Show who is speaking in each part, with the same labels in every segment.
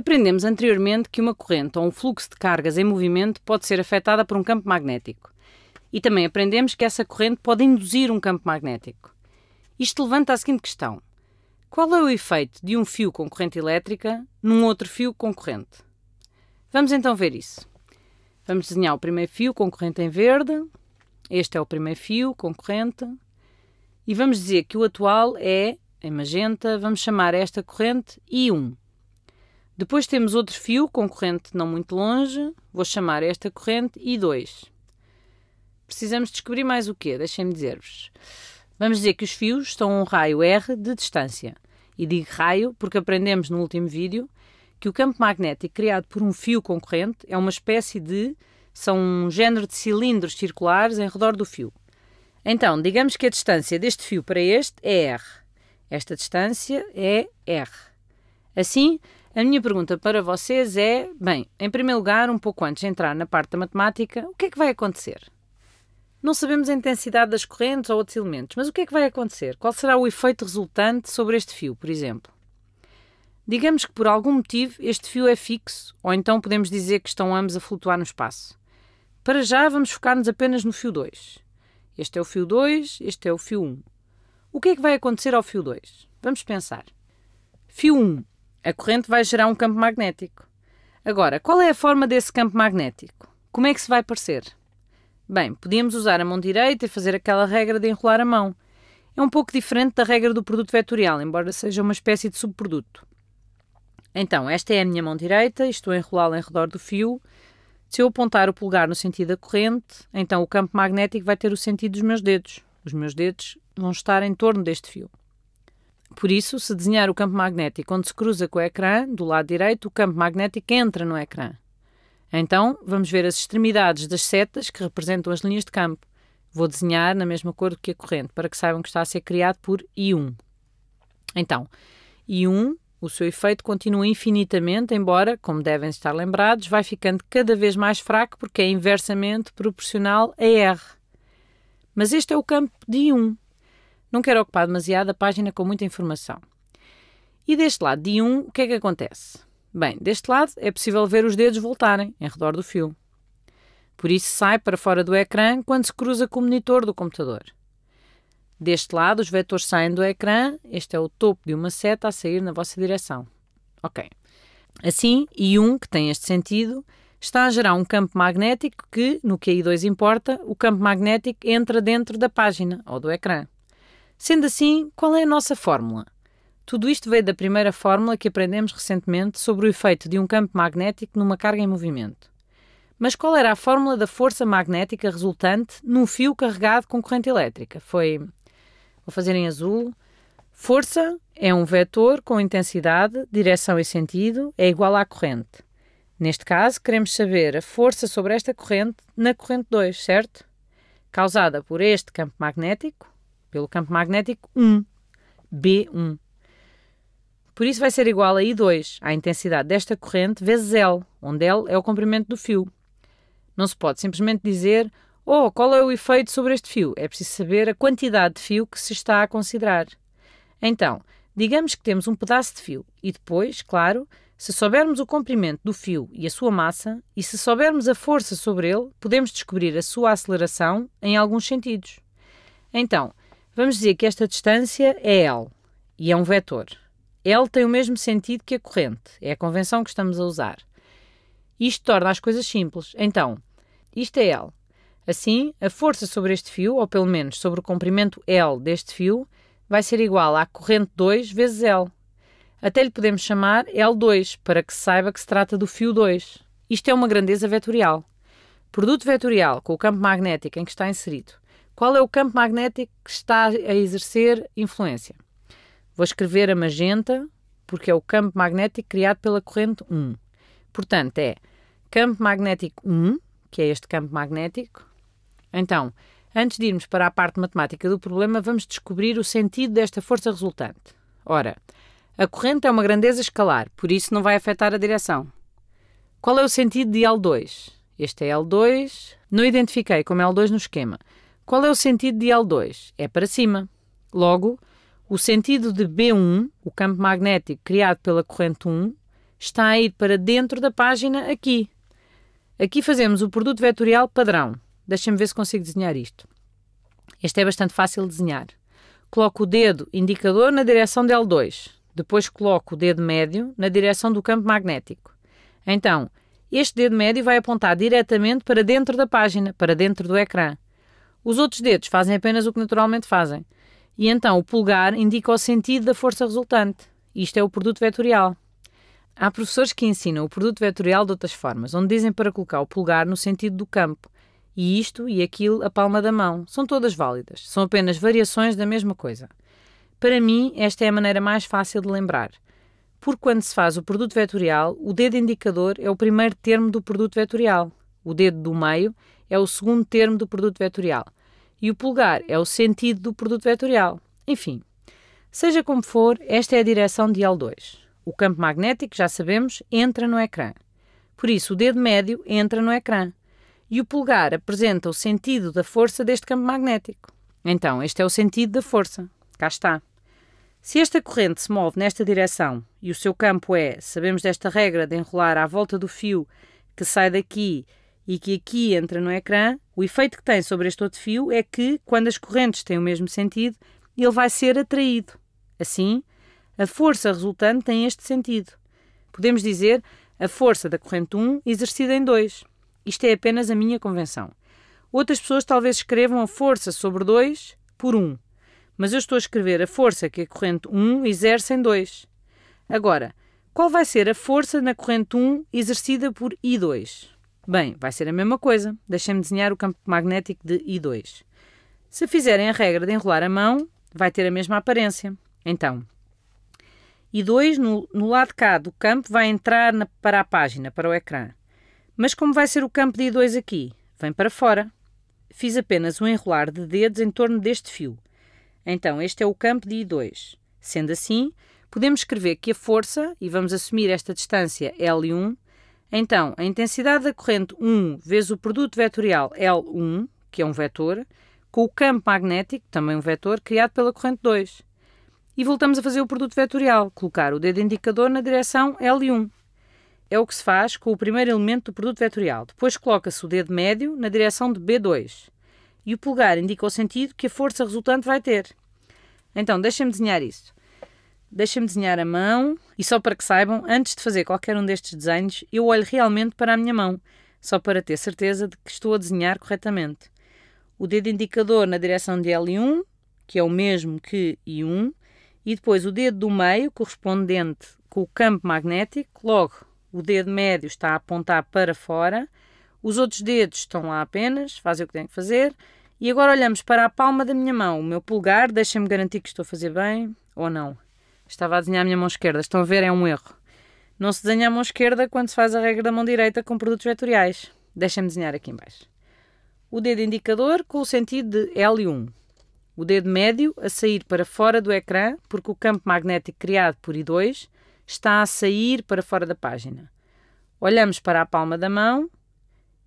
Speaker 1: Aprendemos anteriormente que uma corrente ou um fluxo de cargas em movimento pode ser afetada por um campo magnético. E também aprendemos que essa corrente pode induzir um campo magnético. Isto levanta a seguinte questão: qual é o efeito de um fio com corrente elétrica num outro fio com corrente? Vamos então ver isso. Vamos desenhar o primeiro fio com corrente em verde. Este é o primeiro fio com corrente. E vamos dizer que o atual é em magenta. Vamos chamar esta corrente I1. Depois temos outro fio com corrente não muito longe, vou chamar esta corrente I2. Precisamos descobrir mais o quê? Deixem-me dizer-vos. Vamos dizer que os fios estão a um raio R de distância. E digo raio porque aprendemos no último vídeo que o campo magnético criado por um fio com corrente é uma espécie de. são um género de cilindros circulares em redor do fio. Então, digamos que a distância deste fio para este é R. Esta distância é R. Assim, a minha pergunta para vocês é: bem, em primeiro lugar, um pouco antes de entrar na parte da matemática, o que é que vai acontecer? Não sabemos a intensidade das correntes ou outros elementos, mas o que é que vai acontecer? Qual será o efeito resultante sobre este fio, por exemplo? Digamos que por algum motivo este fio é fixo, ou então podemos dizer que estão ambos a flutuar no espaço. Para já vamos focar-nos apenas no fio 2. Este é o fio 2, este é o fio 1. O que é que vai acontecer ao fio 2? Vamos pensar. Fio 1 a corrente vai gerar um campo magnético. Agora, qual é a forma desse campo magnético? Como é que se vai parecer? Bem, podíamos usar a mão direita e fazer aquela regra de enrolar a mão. É um pouco diferente da regra do produto vetorial, embora seja uma espécie de subproduto. Então, esta é a minha mão direita e estou a enrolá-la em redor do fio. Se eu apontar o polegar no sentido da corrente, então o campo magnético vai ter o sentido dos meus dedos. Os meus dedos vão estar em torno deste fio. Por isso, se desenhar o campo magnético onde se cruza com o ecrã, do lado direito, o campo magnético entra no ecrã. Então, vamos ver as extremidades das setas que representam as linhas de campo. Vou desenhar na mesma cor que a corrente, para que saibam que está a ser criado por I1. Então, I1, o seu efeito continua infinitamente, embora, como devem estar lembrados, vai ficando cada vez mais fraco porque é inversamente proporcional a R. Mas este é o campo de I1, não quero ocupar demasiado a página com muita informação. E deste lado de um, o que é que acontece? Bem, deste lado é possível ver os dedos voltarem em redor do fio. Por isso sai para fora do ecrã quando se cruza com o monitor do computador. Deste lado, os vetores saem do ecrã. Este é o topo de uma seta a sair na vossa direção. Ok. Assim, I1, que tem este sentido, está a gerar um campo magnético que, no que I2 importa, o campo magnético entra dentro da página ou do ecrã. Sendo assim, qual é a nossa fórmula? Tudo isto veio da primeira fórmula que aprendemos recentemente sobre o efeito de um campo magnético numa carga em movimento. Mas qual era a fórmula da força magnética resultante num fio carregado com corrente elétrica? Foi. Vou fazer em azul. Força é um vetor com intensidade, direção e sentido, é igual à corrente. Neste caso, queremos saber a força sobre esta corrente na corrente 2, certo? Causada por este campo magnético, pelo campo magnético 1, B1. Por isso vai ser igual a I2, à intensidade desta corrente, vezes L, onde L é o comprimento do fio. Não se pode simplesmente dizer, oh, qual é o efeito sobre este fio? É preciso saber a quantidade de fio que se está a considerar. Então, digamos que temos um pedaço de fio e depois, claro, se soubermos o comprimento do fio e a sua massa, e se soubermos a força sobre ele, podemos descobrir a sua aceleração em alguns sentidos. Então, Vamos dizer que esta distância é L e é um vetor. L tem o mesmo sentido que a corrente, é a convenção que estamos a usar. Isto torna as coisas simples. Então, isto é L. Assim, a força sobre este fio, ou pelo menos sobre o comprimento L deste fio, vai ser igual à corrente 2 vezes L. Até lhe podemos chamar L2, para que se saiba que se trata do fio 2. Isto é uma grandeza vetorial. Produto vetorial com o campo magnético em que está inserido qual é o campo magnético que está a exercer influência? Vou escrever a magenta, porque é o campo magnético criado pela corrente 1. Portanto, é campo magnético 1, que é este campo magnético. Então, antes de irmos para a parte matemática do problema, vamos descobrir o sentido desta força resultante. Ora, a corrente é uma grandeza escalar, por isso não vai afetar a direção. Qual é o sentido de L2? Este é L2, não identifiquei como L2 no esquema. Qual é o sentido de L2? É para cima. Logo, o sentido de B1, o campo magnético criado pela corrente 1, está a ir para dentro da página aqui. Aqui fazemos o produto vetorial padrão. Deixa-me ver se consigo desenhar isto. Este é bastante fácil de desenhar. Coloco o dedo indicador na direção de L2. Depois coloco o dedo médio na direção do campo magnético. Então, este dedo médio vai apontar diretamente para dentro da página, para dentro do ecrã. Os outros dedos fazem apenas o que naturalmente fazem. E então o polegar indica o sentido da força resultante. Isto é o produto vetorial. Há professores que ensinam o produto vetorial de outras formas, onde dizem para colocar o polegar no sentido do campo. E isto e aquilo, a palma da mão, são todas válidas, são apenas variações da mesma coisa. Para mim, esta é a maneira mais fácil de lembrar, porque quando se faz o produto vetorial, o dedo indicador é o primeiro termo do produto vetorial, o dedo do meio é o segundo termo do produto vetorial e o polegar é o sentido do produto vetorial. Enfim, seja como for, esta é a direção de L2. O campo magnético, já sabemos, entra no ecrã. Por isso, o dedo médio entra no ecrã. E o polegar apresenta o sentido da força deste campo magnético. Então, este é o sentido da força. Cá está. Se esta corrente se move nesta direção e o seu campo é, sabemos desta regra de enrolar à volta do fio que sai daqui e que aqui entra no ecrã, o efeito que tem sobre este outro fio é que, quando as correntes têm o mesmo sentido, ele vai ser atraído. Assim, a força resultante tem este sentido. Podemos dizer a força da corrente 1 exercida em 2. Isto é apenas a minha convenção. Outras pessoas talvez escrevam a força sobre 2 por 1, mas eu estou a escrever a força que a corrente 1 exerce em 2. Agora, qual vai ser a força na corrente 1 exercida por I2? Bem, vai ser a mesma coisa. Deixem-me desenhar o campo magnético de I2. Se fizerem a regra de enrolar a mão, vai ter a mesma aparência. Então, I2 no, no lado cá do campo vai entrar na, para a página, para o ecrã. Mas como vai ser o campo de I2 aqui? Vem para fora. Fiz apenas um enrolar de dedos em torno deste fio. Então, este é o campo de I2. Sendo assim, podemos escrever que a força, e vamos assumir esta distância L1, então, a intensidade da corrente 1 vezes o produto vetorial L1, que é um vetor, com o campo magnético, também um vetor, criado pela corrente 2. E voltamos a fazer o produto vetorial, colocar o dedo indicador na direção L1. É o que se faz com o primeiro elemento do produto vetorial. Depois coloca-se o dedo médio na direção de B2. E o polegar indica o sentido que a força resultante vai ter. Então, deixem-me desenhar isso deixa-me desenhar a mão e só para que saibam, antes de fazer qualquer um destes desenhos, eu olho realmente para a minha mão, só para ter certeza de que estou a desenhar corretamente. O dedo indicador na direção de L1, que é o mesmo que I1, e depois o dedo do meio, correspondente com o campo magnético, logo o dedo médio está a apontar para fora, os outros dedos estão lá apenas, fazem o que têm que fazer, e agora olhamos para a palma da minha mão, o meu pulgar, deixa-me garantir que estou a fazer bem ou não. Estava a desenhar a minha mão esquerda. Estão a ver? É um erro. Não se desenha a mão esquerda quando se faz a regra da mão direita com produtos vetoriais. Deixem-me desenhar aqui em baixo. O dedo indicador com o sentido de L1. O dedo médio a sair para fora do ecrã, porque o campo magnético criado por I2 está a sair para fora da página. Olhamos para a palma da mão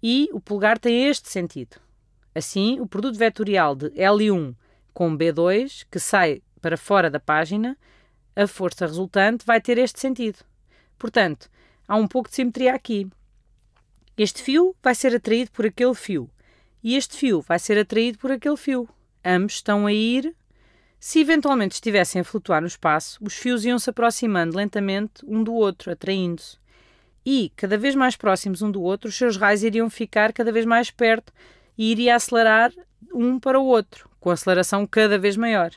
Speaker 1: e o polegar tem este sentido. Assim, o produto vetorial de L1 com B2, que sai para fora da página, a força resultante vai ter este sentido. Portanto, há um pouco de simetria aqui. Este fio vai ser atraído por aquele fio e este fio vai ser atraído por aquele fio. Ambos estão a ir. Se eventualmente estivessem a flutuar no espaço, os fios iam se aproximando lentamente um do outro, atraindo-se. E, cada vez mais próximos um do outro, os seus raios iriam ficar cada vez mais perto e iria acelerar um para o outro, com aceleração cada vez maior.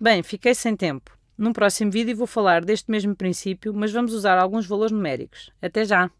Speaker 1: Bem, fiquei sem tempo. Num próximo vídeo vou falar deste mesmo princípio, mas vamos usar alguns valores numéricos. Até já!